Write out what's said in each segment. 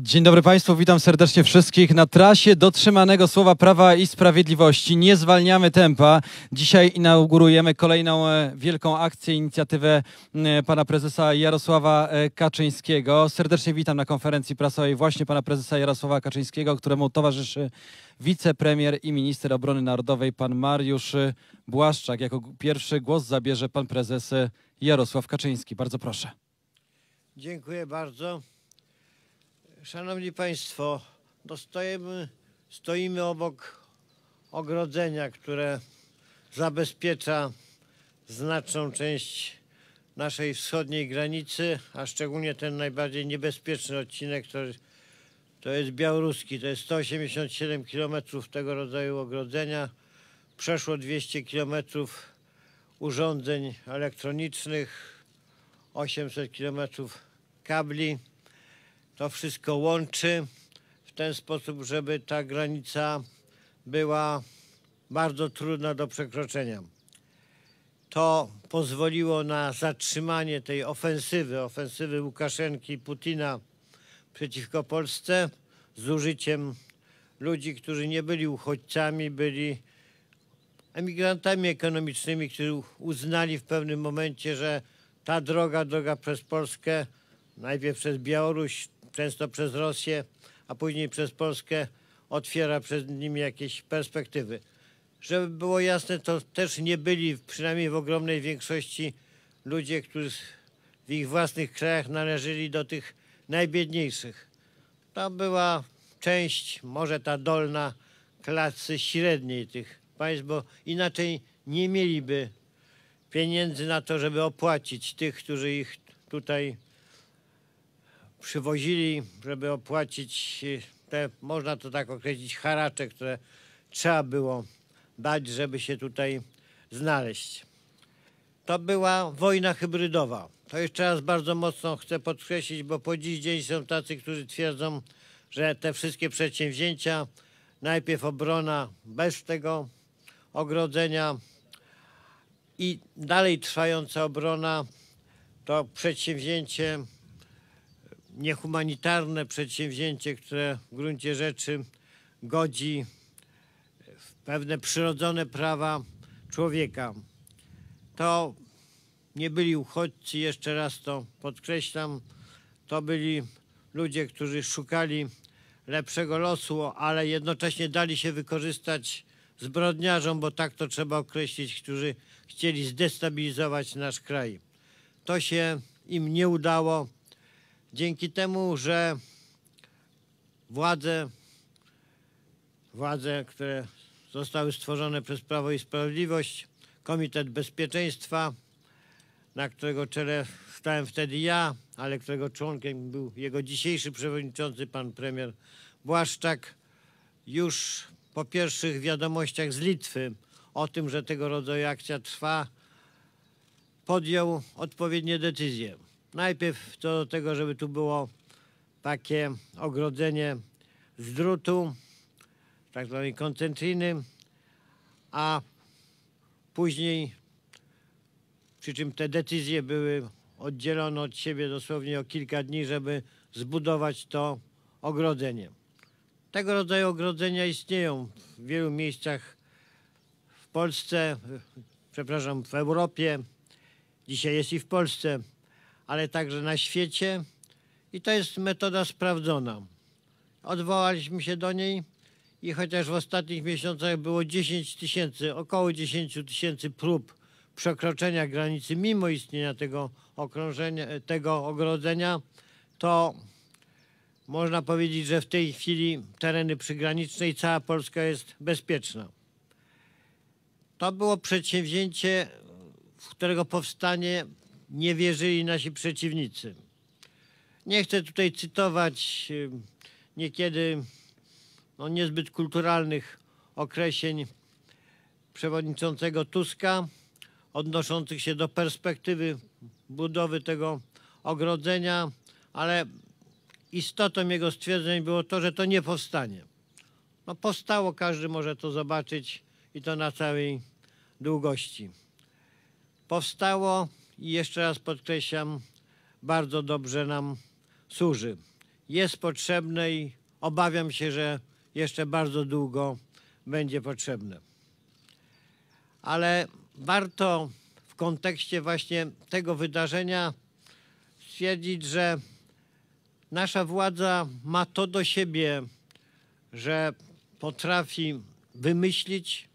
Dzień dobry Państwu, witam serdecznie wszystkich na trasie dotrzymanego słowa Prawa i Sprawiedliwości. Nie zwalniamy tempa. Dzisiaj inaugurujemy kolejną e, wielką akcję, inicjatywę pana prezesa Jarosława e, Kaczyńskiego. Serdecznie witam na konferencji prasowej właśnie pana prezesa Jarosława Kaczyńskiego, któremu towarzyszy wicepremier i minister obrony narodowej pan Mariusz e, Błaszczak. Jako pierwszy głos zabierze pan prezes Jarosław Kaczyński. Bardzo proszę. Dziękuję bardzo. Szanowni Państwo, stoimy, stoimy obok ogrodzenia, które zabezpiecza znaczną część naszej wschodniej granicy, a szczególnie ten najbardziej niebezpieczny odcinek, to, to jest białoruski. To jest 187 km tego rodzaju ogrodzenia, przeszło 200 km urządzeń elektronicznych, 800 km kabli to wszystko łączy w ten sposób, żeby ta granica była bardzo trudna do przekroczenia. To pozwoliło na zatrzymanie tej ofensywy, ofensywy Łukaszenki i Putina przeciwko Polsce z użyciem ludzi, którzy nie byli uchodźcami, byli emigrantami ekonomicznymi, którzy uznali w pewnym momencie, że ta droga, droga przez Polskę, najpierw przez Białoruś, często przez Rosję, a później przez Polskę otwiera przed nimi jakieś perspektywy. Żeby było jasne, to też nie byli, przynajmniej w ogromnej większości, ludzie, którzy w ich własnych krajach należeli do tych najbiedniejszych. To była część, może ta dolna, klasy średniej tych państw, bo inaczej nie mieliby pieniędzy na to, żeby opłacić tych, którzy ich tutaj przywozili, żeby opłacić y, te, można to tak określić, haracze, które trzeba było dać, żeby się tutaj znaleźć. To była wojna hybrydowa. To jeszcze raz bardzo mocno chcę podkreślić, bo po dziś dzień są tacy, którzy twierdzą, że te wszystkie przedsięwzięcia, najpierw obrona bez tego ogrodzenia i dalej trwająca obrona to przedsięwzięcie niehumanitarne przedsięwzięcie, które w gruncie rzeczy godzi e, w pewne przyrodzone prawa człowieka. To nie byli uchodźcy, jeszcze raz to podkreślam, to byli ludzie, którzy szukali lepszego losu, ale jednocześnie dali się wykorzystać zbrodniarzom, bo tak to trzeba określić, którzy chcieli zdestabilizować nasz kraj. To się im nie udało dzięki temu, że władze, władze, które zostały stworzone przez Prawo i Sprawiedliwość, Komitet Bezpieczeństwa, na którego czele stałem wtedy ja, ale którego członkiem był jego dzisiejszy przewodniczący, pan premier Błaszczak, już po pierwszych wiadomościach z Litwy o tym, że tego rodzaju akcja trwa, podjął odpowiednie decyzje. Najpierw co do tego, żeby tu było takie ogrodzenie z drutu, tak zwanej koncentriny, a później, przy czym te decyzje były oddzielone od siebie dosłownie o kilka dni, żeby zbudować to ogrodzenie. Tego rodzaju ogrodzenia istnieją w wielu miejscach w Polsce, przepraszam, w Europie. Dzisiaj jest i w Polsce ale także na świecie. I to jest metoda sprawdzona. Odwołaliśmy się do niej i chociaż w ostatnich miesiącach było 10 tysięcy, około 10 tysięcy prób przekroczenia granicy mimo istnienia tego okrążenia, tego ogrodzenia, to można powiedzieć, że w tej chwili tereny przygraniczne i cała Polska jest bezpieczna. To było przedsięwzięcie, w którego powstanie nie wierzyli nasi przeciwnicy. Nie chcę tutaj cytować y, niekiedy no, niezbyt kulturalnych określeń przewodniczącego Tuska odnoszących się do perspektywy budowy tego ogrodzenia, ale istotą jego stwierdzeń było to, że to nie powstanie. No powstało, każdy może to zobaczyć i to na całej długości. Powstało i jeszcze raz podkreślam, bardzo dobrze nam służy. Jest potrzebne i obawiam się, że jeszcze bardzo długo będzie potrzebne. Ale warto w kontekście właśnie tego wydarzenia stwierdzić, że nasza władza ma to do siebie, że potrafi wymyślić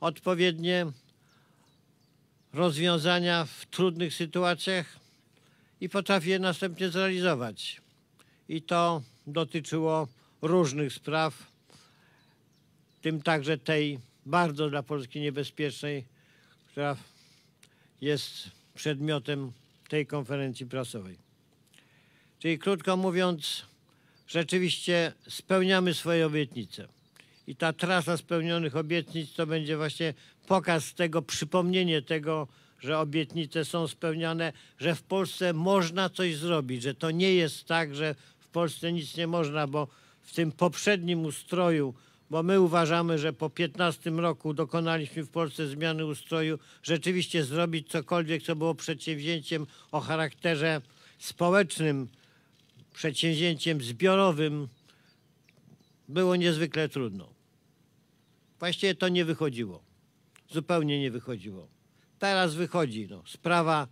odpowiednie rozwiązania w trudnych sytuacjach i potrafi je następnie zrealizować. I to dotyczyło różnych spraw, w tym także tej bardzo dla Polski niebezpiecznej, która jest przedmiotem tej konferencji prasowej. Czyli krótko mówiąc, rzeczywiście spełniamy swoje obietnice i ta trasa spełnionych obietnic to będzie właśnie pokaz tego, przypomnienie tego, że obietnice są spełniane, że w Polsce można coś zrobić, że to nie jest tak, że w Polsce nic nie można, bo w tym poprzednim ustroju, bo my uważamy, że po 15 roku dokonaliśmy w Polsce zmiany ustroju, rzeczywiście zrobić cokolwiek, co było przedsięwzięciem o charakterze społecznym, przedsięwzięciem zbiorowym, było niezwykle trudno. Właściwie to nie wychodziło. Zupełnie nie wychodziło. Teraz wychodzi. No, sprawa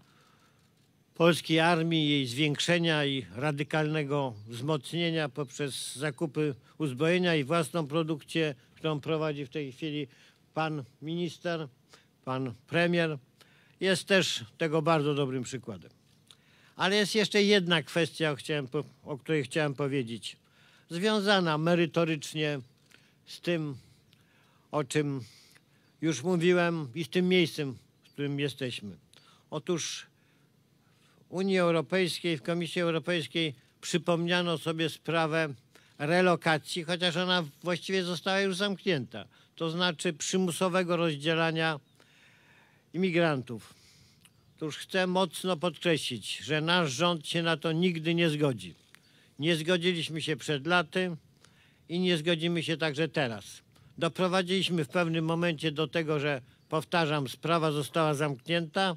polskiej armii, jej zwiększenia i radykalnego wzmocnienia poprzez zakupy uzbrojenia i własną produkcję, którą prowadzi w tej chwili pan minister, pan premier, jest też tego bardzo dobrym przykładem. Ale jest jeszcze jedna kwestia, o której chciałem powiedzieć, związana merytorycznie z tym o czym już mówiłem i z tym miejscem, w którym jesteśmy. Otóż w Unii Europejskiej, w Komisji Europejskiej przypomniano sobie sprawę relokacji, chociaż ona właściwie została już zamknięta, to znaczy przymusowego rozdzielania imigrantów. Otóż chcę mocno podkreślić, że nasz rząd się na to nigdy nie zgodzi. Nie zgodziliśmy się przed laty i nie zgodzimy się także teraz. Doprowadziliśmy w pewnym momencie do tego, że powtarzam, sprawa została zamknięta,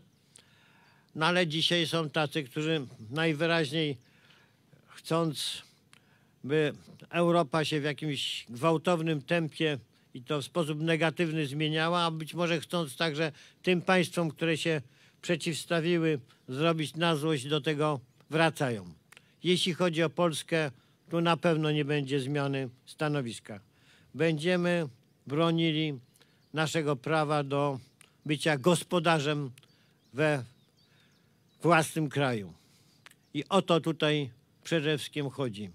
no ale dzisiaj są tacy, którzy najwyraźniej chcąc, by Europa się w jakimś gwałtownym tempie i to w sposób negatywny zmieniała, a być może chcąc także tym państwom, które się przeciwstawiły, zrobić na złość, do tego wracają. Jeśli chodzi o Polskę, tu na pewno nie będzie zmiany stanowiska będziemy bronili naszego prawa do bycia gospodarzem we własnym kraju. I o to tutaj przede wszystkim chodzi.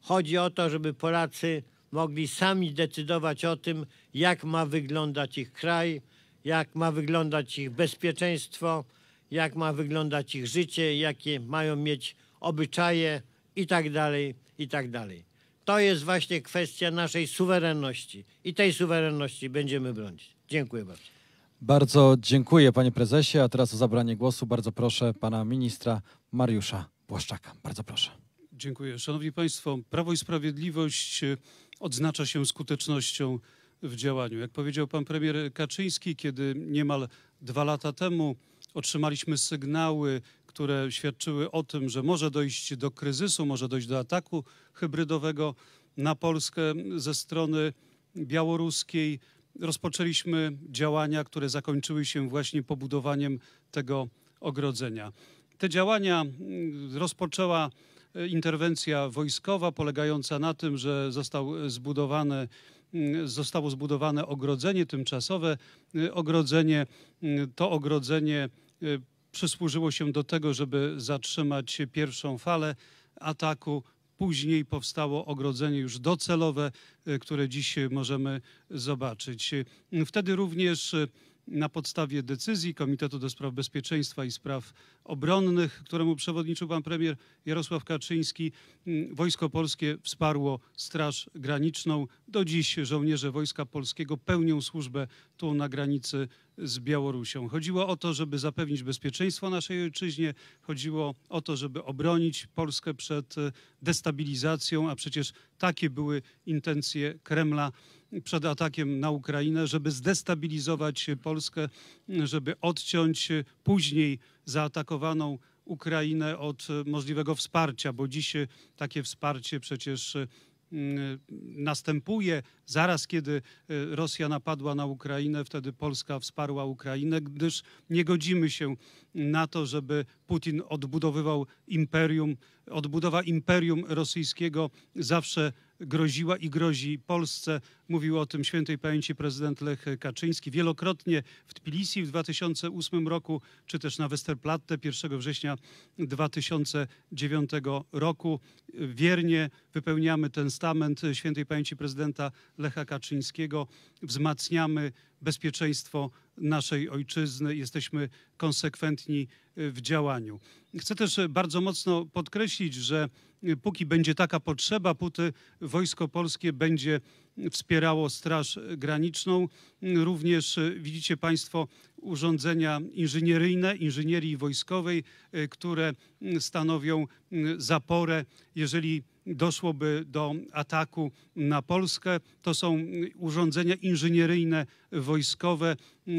Chodzi o to, żeby Polacy mogli sami decydować o tym, jak ma wyglądać ich kraj, jak ma wyglądać ich bezpieczeństwo, jak ma wyglądać ich życie, jakie mają mieć obyczaje itd. Tak dalej. Tak to jest właśnie kwestia naszej suwerenności i tej suwerenności będziemy bronić. Dziękuję bardzo. Bardzo dziękuję panie prezesie, a teraz o zabranie głosu bardzo proszę pana ministra Mariusza Błaszczaka. Bardzo proszę. Dziękuję. Szanowni Państwo, Prawo i Sprawiedliwość e, odznacza się skutecznością w działaniu. Jak powiedział pan premier Kaczyński, kiedy niemal dwa lata temu otrzymaliśmy sygnały które świadczyły o tym, że może dojść do kryzysu, może dojść do ataku hybrydowego na Polskę ze strony białoruskiej. Rozpoczęliśmy działania, które zakończyły się właśnie pobudowaniem tego ogrodzenia. Te działania mm, rozpoczęła e, interwencja wojskowa polegająca na tym, że został zbudowany mm, zostało zbudowane ogrodzenie tymczasowe, e, ogrodzenie mm, to ogrodzenie e, przysłużyło się do tego, żeby zatrzymać pierwszą falę ataku. Później powstało ogrodzenie już docelowe, y, które dziś możemy zobaczyć. Wtedy również na podstawie decyzji Komitetu do Spraw Bezpieczeństwa i Spraw Obronnych, któremu przewodniczył pan premier Jarosław Kaczyński, mm, Wojsko Polskie wsparło Straż Graniczną. Do dziś żołnierze Wojska Polskiego pełnią służbę tu na granicy z Białorusią. Chodziło o to, żeby zapewnić bezpieczeństwo naszej ojczyźnie, chodziło o to, żeby obronić Polskę przed e, destabilizacją, a przecież takie były intencje Kremla przed atakiem na Ukrainę, żeby zdestabilizować Polskę, żeby odciąć później zaatakowaną Ukrainę od możliwego wsparcia, bo dziś takie wsparcie przecież mm, następuje zaraz, kiedy e, Rosja napadła na Ukrainę, wtedy Polska wsparła Ukrainę, gdyż nie godzimy się na to, żeby Putin odbudowywał imperium. Odbudowa imperium rosyjskiego zawsze groziła i grozi Polsce. Mówił o tym świętej pamięci prezydent Lech Kaczyński. Wielokrotnie w Tbilisi w 2008 roku, czy też na Westerplatte 1 września 2009 roku. Wiernie wypełniamy testament świętej pamięci prezydenta Lecha Kaczyńskiego. Wzmacniamy bezpieczeństwo naszej ojczyzny. Jesteśmy konsekwentni y, w działaniu. Chcę też y, bardzo mocno podkreślić, że y, póki będzie taka potrzeba, póty wojsko polskie będzie wspierało Straż Graniczną. Również e, widzicie Państwo urządzenia inżynieryjne, inżynierii wojskowej, e, które mm, stanowią mm, zaporę, jeżeli doszłoby do ataku na Polskę. To są mm, urządzenia inżynieryjne, wojskowe,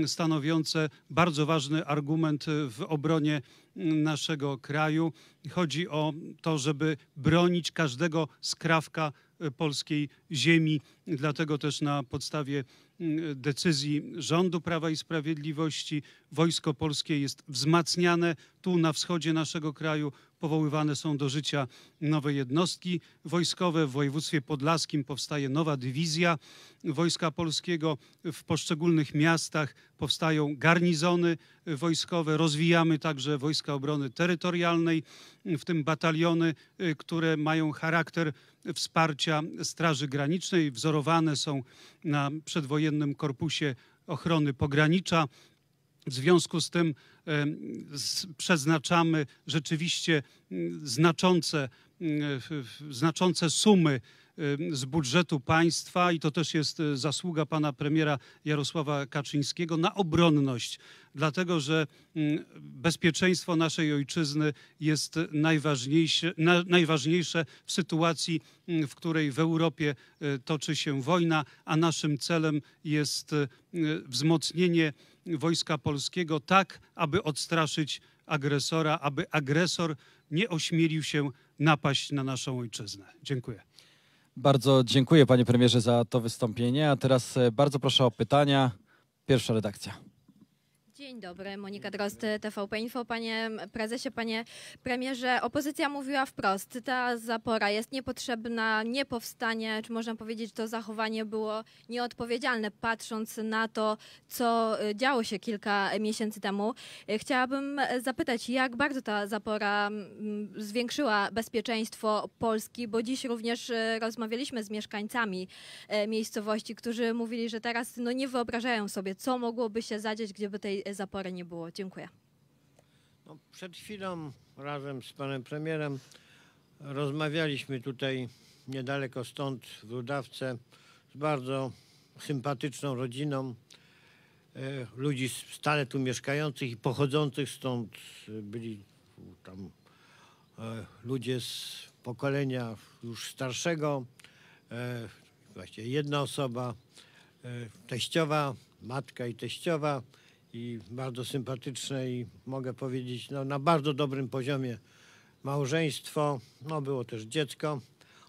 stanowiące bardzo ważny argument e, w obronie naszego kraju. Chodzi o to, żeby bronić każdego skrawka Y, polskiej ziemi. Dlatego też na podstawie y, decyzji rządu Prawa i Sprawiedliwości wojsko polskie jest wzmacniane tu na wschodzie naszego kraju, powoływane są do życia nowe jednostki wojskowe. W województwie podlaskim powstaje nowa dywizja Wojska Polskiego. W poszczególnych miastach powstają garnizony wojskowe. Rozwijamy także Wojska Obrony Terytorialnej, w tym bataliony, y, które mają charakter wsparcia Straży Granicznej. Wzorowane są na przedwojennym korpusie ochrony pogranicza. W związku z tym przeznaczamy rzeczywiście znaczące, znaczące sumy z budżetu państwa i to też jest e, zasługa pana premiera Jarosława Kaczyńskiego na obronność, dlatego że bezpieczeństwo naszej ojczyzny jest najważniejsze, najważniejsze w sytuacji, w której w Europie e, toczy się wojna, a naszym celem jest e, wzmocnienie Wojska Polskiego, tak aby odstraszyć agresora, aby agresor nie ośmielił się napaść na naszą ojczyznę. Dziękuję. Bardzo dziękuję panie premierze za to wystąpienie, a teraz e, bardzo proszę o pytania. Pierwsza redakcja. Dzień dobry, Monika Drozd, TVP Info. Panie prezesie, panie premierze, opozycja mówiła wprost, ta zapora jest niepotrzebna, nie powstanie, czy można powiedzieć, to zachowanie było nieodpowiedzialne, patrząc na to, co y, działo się kilka miesięcy temu. Y, chciałabym zapytać, jak bardzo ta zapora mm, zwiększyła bezpieczeństwo Polski, bo dziś również y, rozmawialiśmy z mieszkańcami miejscowości, którzy mówili, że teraz no, nie wyobrażają sobie, co mogłoby się zadzieć, gdyby tej zapory nie było. Dziękuję. No, przed chwilą razem z panem premierem rozmawialiśmy tutaj niedaleko stąd w Rudawce z bardzo sympatyczną rodziną e, ludzi stale tu mieszkających i pochodzących stąd. Byli tam e, ludzie z pokolenia już starszego, e, właściwie jedna osoba, e, teściowa, matka i teściowa i bardzo sympatyczne i mogę powiedzieć no, na bardzo dobrym poziomie małżeństwo, no było też dziecko.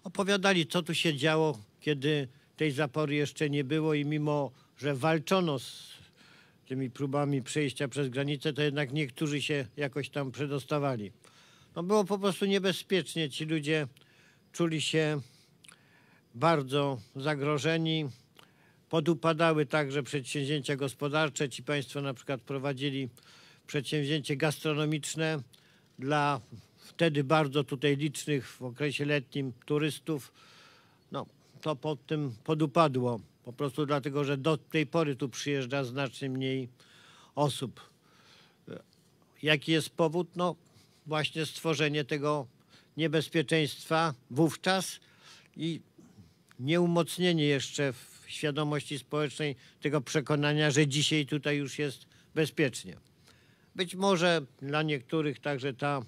Opowiadali, co tu się działo, kiedy tej zapory jeszcze nie było i mimo, że walczono z tymi próbami przejścia przez granicę, to jednak niektórzy się jakoś tam przedostawali. No było po prostu niebezpiecznie. Ci ludzie czuli się bardzo zagrożeni. Podupadały także przedsięwzięcia gospodarcze. Ci państwo na przykład prowadzili przedsięwzięcie gastronomiczne dla wtedy bardzo tutaj licznych w okresie letnim turystów. No, to pod tym podupadło. Po prostu dlatego, że do tej pory tu przyjeżdża znacznie mniej osób. Jaki jest powód? No właśnie stworzenie tego niebezpieczeństwa wówczas i nieumocnienie jeszcze w świadomości społecznej tego przekonania, że dzisiaj tutaj już jest bezpiecznie. Być może dla niektórych także ta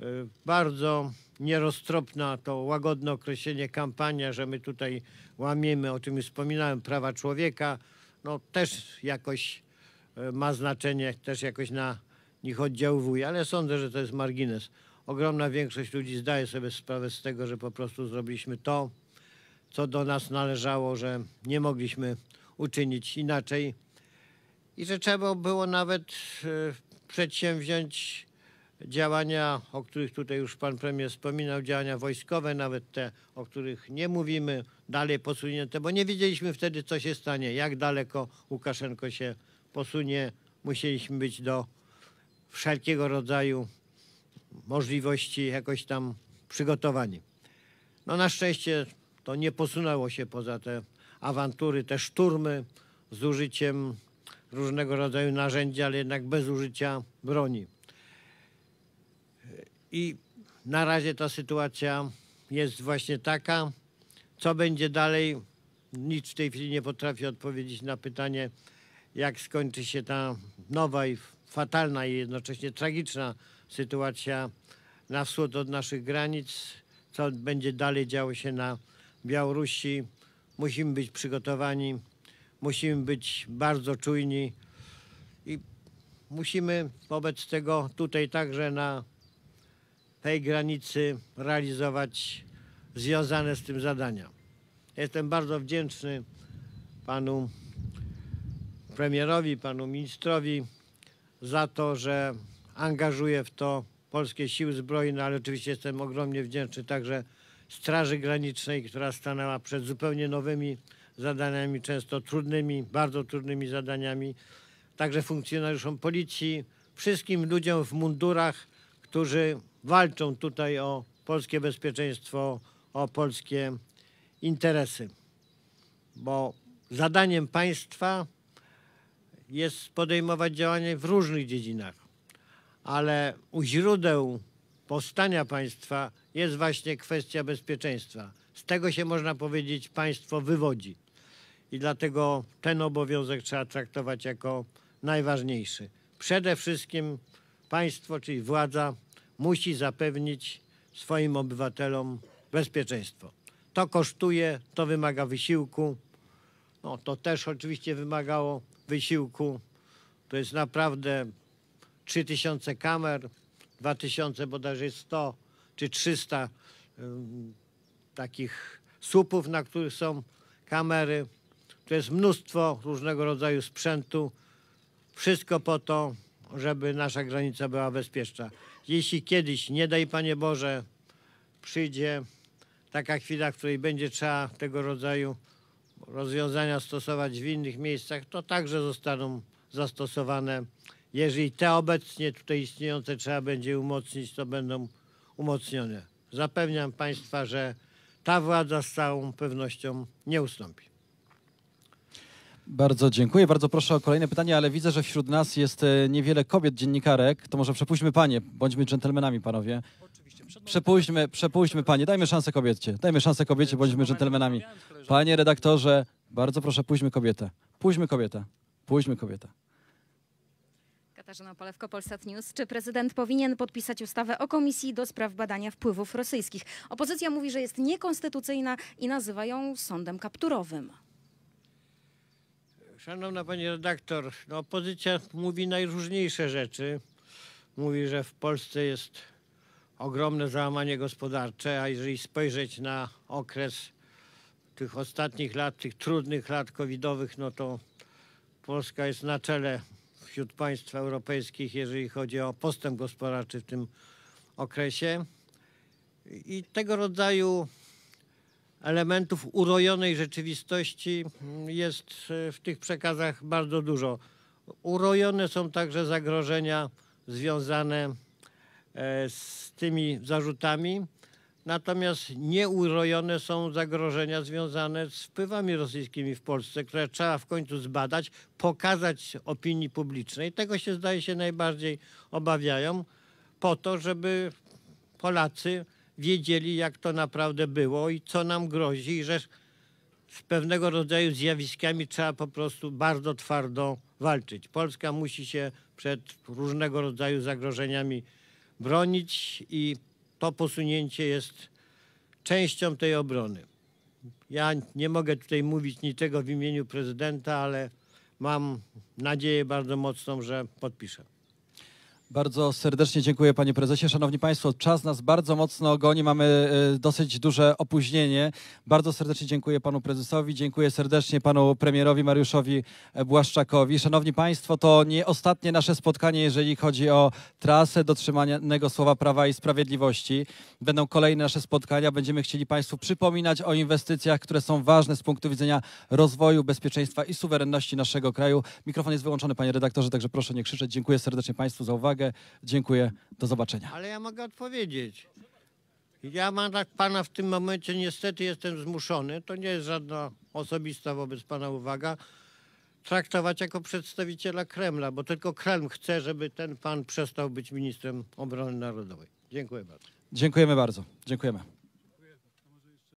y, bardzo nieroztropna, to łagodne określenie kampania, że my tutaj łamiemy, o tym już wspominałem, prawa człowieka, no też jakoś y, ma znaczenie, też jakoś na nich oddziałuje, ale sądzę, że to jest margines. Ogromna większość ludzi zdaje sobie sprawę z tego, że po prostu zrobiliśmy to, co do nas należało, że nie mogliśmy uczynić inaczej i że trzeba było nawet e, przedsięwziąć działania, o których tutaj już pan premier wspominał, działania wojskowe, nawet te, o których nie mówimy, dalej posunięte, bo nie wiedzieliśmy wtedy, co się stanie, jak daleko Łukaszenko się posunie. Musieliśmy być do wszelkiego rodzaju możliwości jakoś tam przygotowani. No na szczęście to nie posunęło się poza te awantury, te szturmy z użyciem różnego rodzaju narzędzi, ale jednak bez użycia broni. I na razie ta sytuacja jest właśnie taka. Co będzie dalej? Nic w tej chwili nie potrafię odpowiedzieć na pytanie, jak skończy się ta nowa i fatalna i jednocześnie tragiczna sytuacja na wschód od naszych granic, co będzie dalej działo się na Białorusi. Musimy być przygotowani, musimy być bardzo czujni i musimy wobec tego tutaj także na tej granicy realizować związane z tym zadania. Jestem bardzo wdzięczny panu premierowi, panu ministrowi za to, że angażuje w to polskie siły zbrojne, ale oczywiście jestem ogromnie wdzięczny także Straży Granicznej, która stanęła przed zupełnie nowymi zadaniami, często trudnymi, bardzo trudnymi zadaniami, także funkcjonariuszom policji, wszystkim ludziom w mundurach, którzy walczą tutaj o polskie bezpieczeństwo, o polskie interesy. Bo zadaniem państwa jest podejmować działania w różnych dziedzinach, ale u źródeł powstania państwa jest właśnie kwestia bezpieczeństwa. Z tego się można powiedzieć państwo wywodzi. I dlatego ten obowiązek trzeba traktować jako najważniejszy. Przede wszystkim państwo, czyli władza, musi zapewnić swoim obywatelom bezpieczeństwo. To kosztuje, to wymaga wysiłku. No, to też oczywiście wymagało wysiłku. To jest naprawdę 3000 kamer, 2000 bodajże 100 czy 300 takich słupów, na których są kamery. To jest mnóstwo różnego rodzaju sprzętu. Wszystko po to, żeby nasza granica była bezpieczna. Jeśli kiedyś, nie daj Panie Boże, przyjdzie taka chwila, w której będzie trzeba tego rodzaju rozwiązania stosować w innych miejscach, to także zostaną zastosowane jeżeli te obecnie tutaj istniejące trzeba będzie umocnić, to będą umocnione. Zapewniam Państwa, że ta władza z całą pewnością nie ustąpi. Bardzo dziękuję. Bardzo proszę o kolejne pytanie, ale widzę, że wśród nas jest e, niewiele kobiet dziennikarek. To może przepuśćmy panie, bądźmy dżentelmenami, panowie. Przepuśćmy, przepuśćmy panie, dajmy szansę kobiecie. Dajmy szansę kobiecie, bądźmy dżentelmenami. Panie redaktorze, bardzo proszę, pójdźmy kobietę. Pójdźmy kobietę. Pójdźmy kobietę. Katarzyna Polewko, Polsat News. Czy prezydent powinien podpisać ustawę o Komisji do Spraw Badania Wpływów Rosyjskich? Opozycja mówi, że jest niekonstytucyjna i nazywa ją sądem kapturowym. Szanowna pani redaktor, no opozycja mówi najróżniejsze rzeczy. Mówi, że w Polsce jest ogromne załamanie gospodarcze, a jeżeli spojrzeć na okres tych ostatnich lat, tych trudnych lat covidowych, no to Polska jest na czele wśród państw europejskich, jeżeli chodzi o postęp gospodarczy w tym okresie. I tego rodzaju elementów urojonej rzeczywistości jest e, w tych przekazach bardzo dużo. Urojone są także zagrożenia związane e, z tymi zarzutami. Natomiast nieurojone są zagrożenia związane z wpływami rosyjskimi w Polsce, które trzeba w końcu zbadać, pokazać opinii publicznej. Tego się zdaje się najbardziej obawiają, po to, żeby Polacy wiedzieli, jak to naprawdę było i co nam grozi, i że z pewnego rodzaju zjawiskami trzeba po prostu bardzo twardo walczyć. Polska musi się przed różnego rodzaju zagrożeniami bronić i to posunięcie jest częścią tej obrony. Ja nie mogę tutaj mówić niczego w imieniu prezydenta, ale mam nadzieję bardzo mocną, że podpiszę. Bardzo serdecznie dziękuję panie prezesie. Szanowni państwo, czas nas bardzo mocno goni, mamy e, dosyć duże opóźnienie. Bardzo serdecznie dziękuję panu prezesowi, dziękuję serdecznie panu premierowi Mariuszowi e, Błaszczakowi. Szanowni państwo, to nie ostatnie nasze spotkanie, jeżeli chodzi o trasę dotrzymanego słowa Prawa i Sprawiedliwości. Będą kolejne nasze spotkania, będziemy chcieli państwu przypominać o inwestycjach, które są ważne z punktu widzenia rozwoju, bezpieczeństwa i suwerenności naszego kraju. Mikrofon jest wyłączony panie redaktorze, także proszę nie krzyczeć. Dziękuję serdecznie państwu za uwagę uwagę. Dziękuję. Do zobaczenia. Ale ja mogę odpowiedzieć. Ja mam tak pana w tym momencie, niestety jestem zmuszony, to nie jest żadna osobista wobec pana uwaga, traktować jako przedstawiciela Kremla, bo tylko Kreml chce, żeby ten pan przestał być ministrem obrony narodowej. Dziękuję bardzo. Dziękujemy bardzo. Dziękujemy.